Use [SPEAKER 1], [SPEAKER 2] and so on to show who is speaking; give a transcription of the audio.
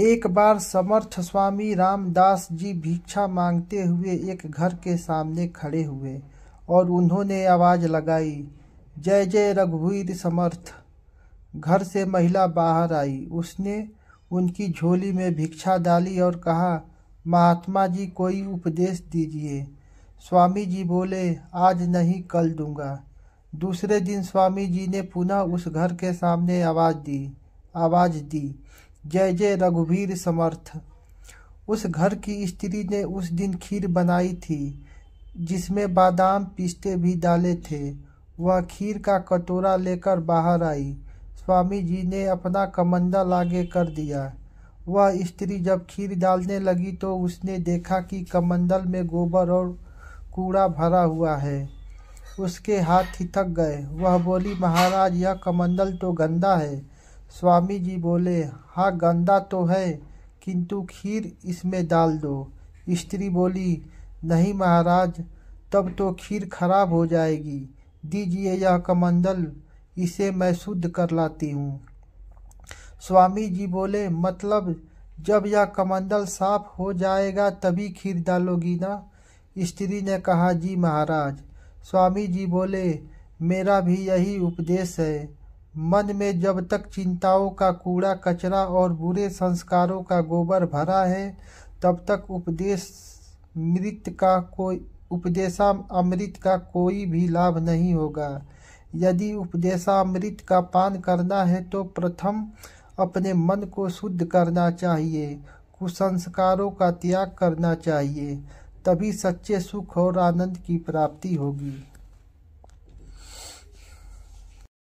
[SPEAKER 1] एक बार समर्थ स्वामी रामदास जी भिक्षा मांगते हुए एक घर के सामने खड़े हुए और उन्होंने आवाज़ लगाई जय जय रघुवीर समर्थ घर से महिला बाहर आई उसने उनकी झोली में भिक्षा डाली और कहा महात्मा जी कोई उपदेश दीजिए स्वामी जी बोले आज नहीं कल दूंगा दूसरे दिन स्वामी जी ने पुनः उस घर के सामने आवाज़ दी आवाज़ दी जय जय रघुवीर समर्थ उस घर की स्त्री ने उस दिन खीर बनाई थी जिसमें बादाम पिस्ते भी डाले थे वह खीर का कटोरा लेकर बाहर आई स्वामी जी ने अपना कमंडा लागे कर दिया वह स्त्री जब खीर डालने लगी तो उसने देखा कि कमंडल में गोबर और कूड़ा भरा हुआ है उसके हाथ थिथक गए वह बोली महाराज यह कमंडल तो गंदा है स्वामी जी बोले हाँ गंदा तो है किंतु खीर इसमें डाल दो स्त्री बोली नहीं महाराज तब तो खीर खराब हो जाएगी दीजिए यह कमंडल इसे मैं शुद्ध कर लाती हूँ स्वामी जी बोले मतलब जब यह कमंडल साफ हो जाएगा तभी खीर डालोगी ना स्त्री ने कहा जी महाराज स्वामी जी बोले मेरा भी यही उपदेश है मन में जब तक चिंताओं का कूड़ा कचरा और बुरे संस्कारों का गोबर भरा है तब तक उपदेश मृत का कोई उपदेशा अमृत का कोई भी लाभ नहीं होगा यदि उपदेशामृत का पान करना है तो प्रथम अपने मन को शुद्ध करना चाहिए कुसंस्कारों का त्याग करना चाहिए तभी सच्चे सुख और आनंद की प्राप्ति होगी